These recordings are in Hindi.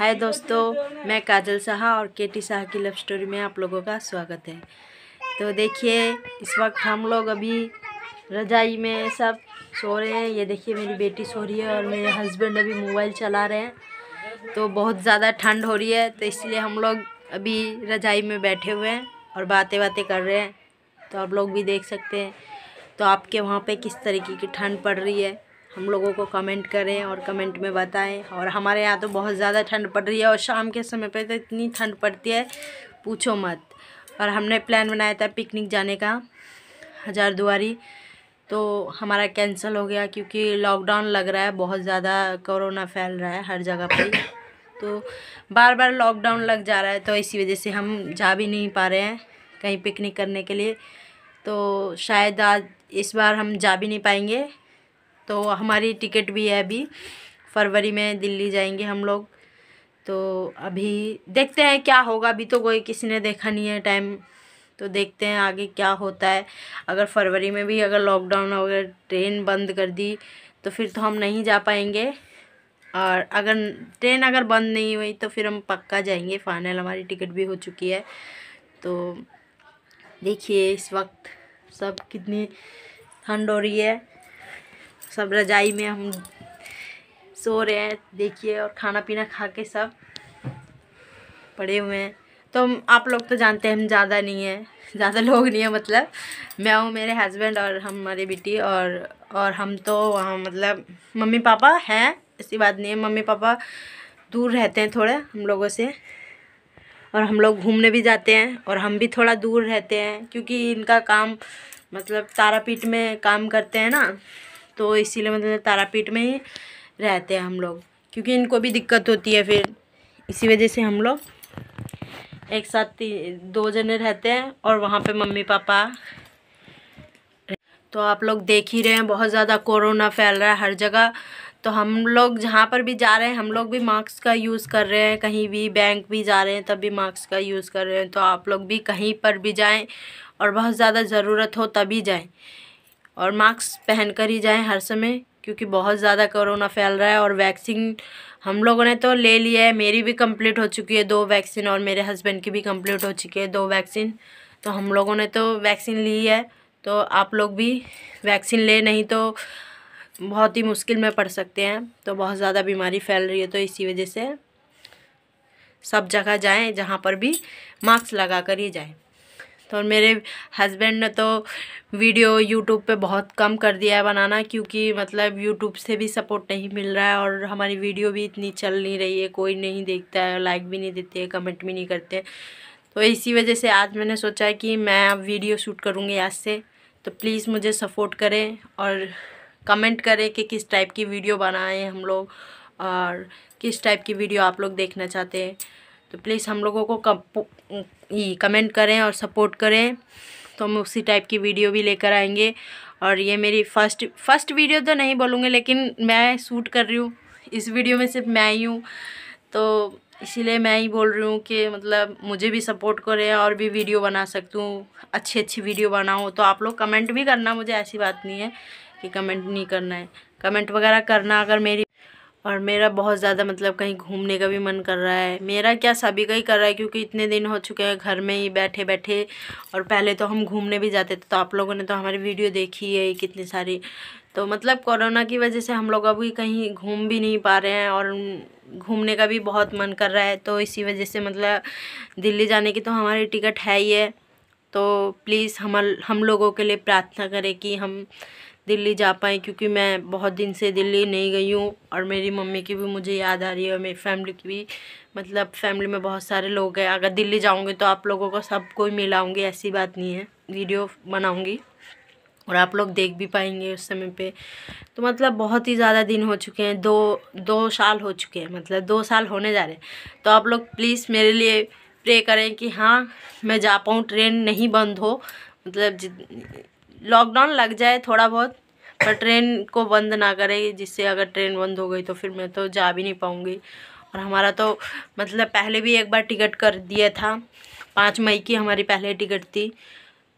हाय दोस्तों मैं काजल साहा और केटी साहा की लव स्टोरी में आप लोगों का स्वागत है तो देखिए इस वक्त हम लोग अभी रजाई में सब सो रहे हैं ये देखिए मेरी बेटी सो रही है और मेरे हस्बैंड अभी मोबाइल चला रहे हैं तो बहुत ज़्यादा ठंड हो रही है तो इसलिए हम लोग अभी रजाई में बैठे हुए हैं और बातें बातें कर रहे हैं तो आप लोग भी देख सकते हैं तो आपके वहाँ पे किस तरीके की ठंड पड़ रही है हम लोगों को कमेंट करें और कमेंट में बताएं और हमारे यहाँ तो बहुत ज़्यादा ठंड पड़ रही है और शाम के समय पर तो इतनी ठंड पड़ती है पूछो मत और हमने प्लान बनाया था पिकनिक जाने का हज़ार दुआरी तो हमारा कैंसिल हो गया क्योंकि लॉकडाउन लग रहा है बहुत ज़्यादा कोरोना फैल रहा है हर जगह पर तो बार बार लॉकडाउन लग जा रहा है तो इसी वजह से हम जा भी नहीं पा रहे हैं कहीं पिकनिक करने के लिए तो शायद आज इस बार हम जा भी नहीं पाएंगे तो हमारी टिकट भी है अभी फरवरी में दिल्ली जाएंगे हम लोग तो अभी देखते हैं क्या होगा अभी तो कोई किसी ने देखा नहीं है टाइम तो देखते हैं आगे क्या होता है अगर फरवरी में भी अगर लॉकडाउन अगर ट्रेन बंद कर दी तो फिर तो हम नहीं जा पाएंगे और अगर ट्रेन अगर बंद नहीं हुई तो फिर हम पक्का जाएंगे फाइनल हमारी टिकट भी हो चुकी है तो देखिए इस वक्त सब कितनी ठंड हो रही है सब रजाई में हम सो रहे हैं देखिए और खाना पीना खा के सब पड़े हुए हैं तो हम आप लोग तो जानते हैं हम ज़्यादा नहीं है ज़्यादा लोग नहीं है मतलब मैं हूँ मेरे हस्बैंड और हमारी बेटी और और हम तो वहाँ मतलब मम्मी पापा हैं ऐसी बात नहीं है मम्मी पापा दूर रहते हैं थोड़े हम लोगों से और हम लोग घूमने भी जाते हैं और हम भी थोड़ा दूर रहते हैं क्योंकि इनका काम मतलब तारापीठ में काम करते हैं ना तो इसीलिए मतलब तारापीठ में ही रहते हैं हम लोग क्योंकि इनको भी दिक्कत होती है फिर इसी वजह से हम लोग एक साथ दो जने रहते हैं और वहाँ पे मम्मी पापा तो आप लोग देख ही रहे हैं बहुत ज़्यादा कोरोना फैल रहा है हर जगह तो हम लोग जहाँ पर भी जा रहे हैं हम लोग भी मास्क का यूज़ कर रहे हैं कहीं भी बैंक भी जा रहे हैं तब भी मास्क का यूज़ कर रहे हैं तो आप लोग भी कहीं पर भी जाएं और बहुत ज़्यादा ज़रूरत हो तभी जाएं और मास्क पहन कर ही जाएं हर समय क्योंकि बहुत ज़्यादा कोरोना फैल रहा है और वैक्सीन हम लोगों ने तो ले लिया है मेरी भी कंप्लीट हो चुकी है दो वैक्सीन और मेरे हस्बैंड की भी कंप्लीट हो चुकी है दो वैक्सीन तो हम लोगों ने तो वैक्सीन ली है तो आप लोग भी वैक्सीन ले नहीं तो बहुत ही मुश्किल में पड़ सकते हैं तो बहुत ज़्यादा बीमारी फैल रही है तो इसी वजह से सब जगह जाएं जहाँ पर भी मास्क लगा कर ही जाएं तो मेरे हस्बैंड ने तो वीडियो यूट्यूब पे बहुत कम कर दिया है बनाना क्योंकि मतलब यूट्यूब से भी सपोर्ट नहीं मिल रहा है और हमारी वीडियो भी इतनी चल नहीं रही है कोई नहीं देखता है लाइक भी नहीं देते कमेंट भी नहीं करते तो इसी वजह से आज मैंने सोचा कि मैं अब वीडियो शूट करूँगी आज से तो प्लीज़ मुझे सपोर्ट करें और कमेंट करें कि किस टाइप की वीडियो बनाएं हम लोग और किस टाइप की वीडियो आप लोग देखना चाहते हैं तो प्लीज़ हम लोगों को कमेंट करें और सपोर्ट करें तो हम उसी टाइप की वीडियो भी लेकर आएंगे और ये मेरी फर्स्ट फर्स्ट वीडियो तो नहीं बोलूँगी लेकिन मैं सूट कर रही हूँ इस वीडियो में सिर्फ मैं ही हूँ तो इसीलिए मैं ही बोल रही हूँ कि मतलब मुझे भी सपोर्ट करें और भी वीडियो बना सकती हूँ अच्छी अच्छी वीडियो बनाऊँ तो आप लोग कमेंट भी करना मुझे ऐसी बात नहीं है कि कमेंट नहीं करना है कमेंट वगैरह करना अगर मेरी और मेरा बहुत ज़्यादा मतलब कहीं घूमने का भी मन कर रहा है मेरा क्या सभी का ही कर रहा है क्योंकि इतने दिन हो चुके हैं घर में ही बैठे बैठे और पहले तो हम घूमने भी जाते थे तो आप लोगों ने तो हमारी वीडियो देखी है कितनी सारी तो मतलब कोरोना की वजह से हम लोग अभी कहीं घूम भी नहीं पा रहे हैं और घूमने का भी बहुत मन कर रहा है तो इसी वजह से मतलब दिल्ली जाने की तो हमारी टिकट है ही है तो प्लीज़ हम हम लोगों के लिए प्रार्थना करें कि हम दिल्ली जा पाएँ क्योंकि मैं बहुत दिन से दिल्ली नहीं गई हूँ और मेरी मम्मी की भी मुझे याद आ रही है और मेरी फैमिली की भी मतलब फैमिली में बहुत सारे लोग हैं अगर दिल्ली जाऊँगी तो आप लोगों को सब कोई मिलाऊँगी ऐसी बात नहीं है वीडियो बनाऊँगी और आप लोग देख भी पाएंगे उस समय पे तो मतलब बहुत ही ज़्यादा दिन हो चुके हैं दो दो साल हो चुके हैं मतलब दो साल होने जा रहे हैं तो आप लोग प्लीज़ मेरे लिए प्रे करें कि हाँ मैं जा पाऊँ ट्रेन नहीं बंद हो मतलब लॉकडाउन लग जाए थोड़ा बहुत पर ट्रेन को बंद ना करे जिससे अगर ट्रेन बंद हो गई तो फिर मैं तो जा भी नहीं पाऊँगी और हमारा तो मतलब पहले भी एक बार टिकट कर दिया था पाँच मई की हमारी पहले टिकट थी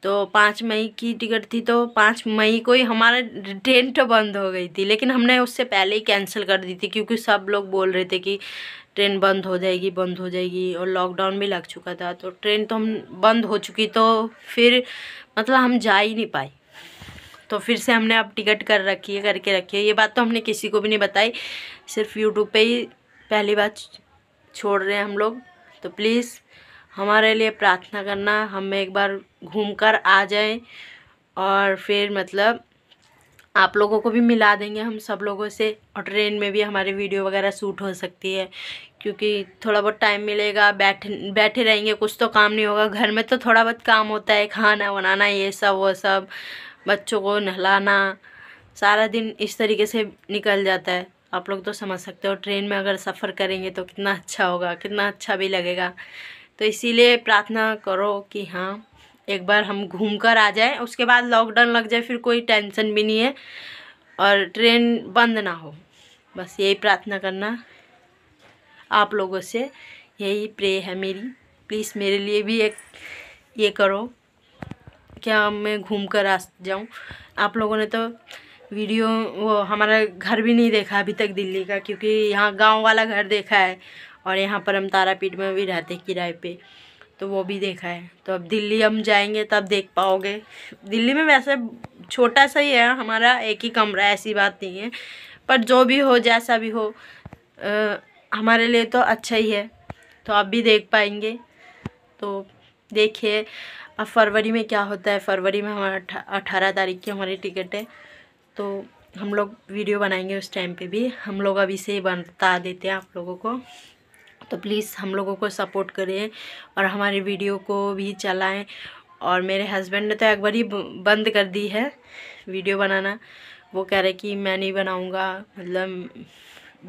तो पाँच मई की टिकट थी तो पाँच मई को ही हमारा ट्रेन तो बंद हो गई थी लेकिन हमने उससे पहले ही कैंसिल कर दी थी क्योंकि सब लोग बोल रहे थे कि ट्रेन बंद हो जाएगी बंद हो जाएगी और लॉकडाउन भी लग चुका था तो ट्रेन तो हम बंद हो चुकी तो फिर मतलब हम जा ही नहीं पाए तो फिर से हमने अब टिकट कर रखी है करके रखी है ये बात तो हमने किसी को भी नहीं बताई सिर्फ यूट्यूब पे ही पहली बात छोड़ रहे हैं हम लोग तो प्लीज़ हमारे लिए प्रार्थना करना हम एक बार घूम कर आ जाएं और फिर मतलब आप लोगों को भी मिला देंगे हम सब लोगों से और ट्रेन में भी हमारी वीडियो वगैरह शूट हो सकती है क्योंकि थोड़ा बहुत टाइम मिलेगा बैठ बैठे रहेंगे कुछ तो काम नहीं होगा घर में तो थोड़ा बहुत काम होता है खाना बनाना ये सब वो सब बच्चों को नहलाना सारा दिन इस तरीके से निकल जाता है आप लोग तो समझ सकते हो ट्रेन में अगर सफ़र करेंगे तो कितना अच्छा होगा कितना अच्छा भी लगेगा तो इसीलिए प्रार्थना करो कि हाँ एक बार हम घूम कर आ जाएं उसके बाद लॉकडाउन लग जाए फिर कोई टेंशन भी नहीं है और ट्रेन बंद ना हो बस यही प्रार्थना करना आप लोगों से यही प्रे है मेरी प्लीज़ मेरे लिए भी एक ये करो क्या मैं घूम कर आ जाऊँ आप लोगों ने तो वीडियो वो हमारा घर भी नहीं देखा अभी तक दिल्ली का क्योंकि यहाँ गांव वाला घर देखा है और यहाँ पर हम तारापीठ में भी रहते किराए पे तो वो भी देखा है तो अब दिल्ली हम जाएंगे तब देख पाओगे दिल्ली में वैसे छोटा सा ही है हमारा एक ही कमरा ऐसी बात नहीं है पर जो भी हो जैसा भी हो आ, हमारे लिए तो अच्छा ही है तो आप भी देख पाएंगे तो देखिए अब फरवरी में क्या होता है फरवरी में हमारा अठारह तारीख की हमारी टिकट है तो हम लोग वीडियो बनाएंगे उस टाइम पे भी हम लोग अभी से ही बता देते हैं आप लोगों को तो प्लीज़ हम लोगों को सपोर्ट करें और हमारे वीडियो को भी चलाएं और मेरे हस्बैंड ने तो एक बार ही बंद कर दी है वीडियो बनाना वो कह रहे कि मैं नहीं बनाऊँगा मतलब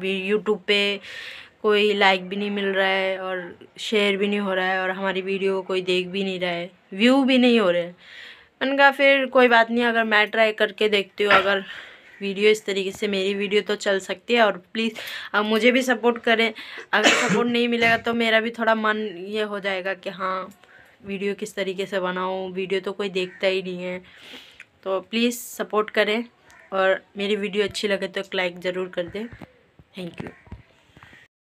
यूट्यूब पे कोई लाइक भी नहीं मिल रहा है और शेयर भी नहीं हो रहा है और हमारी वीडियो कोई देख भी नहीं रहा है व्यू भी नहीं हो रहे हैं मैंने फिर कोई बात नहीं अगर मैं ट्राई करके देखती हूँ अगर वीडियो इस तरीके से मेरी वीडियो तो चल सकती है और प्लीज़ अब मुझे भी सपोर्ट करें अगर सपोर्ट नहीं मिलेगा तो मेरा भी थोड़ा मन ये हो जाएगा कि हाँ वीडियो किस तरीके से बनाऊँ वीडियो तो कोई देखता ही नहीं है तो प्लीज़ सपोर्ट करें और मेरी वीडियो अच्छी लगे तो एक लाइक ज़रूर कर दें थैंक यू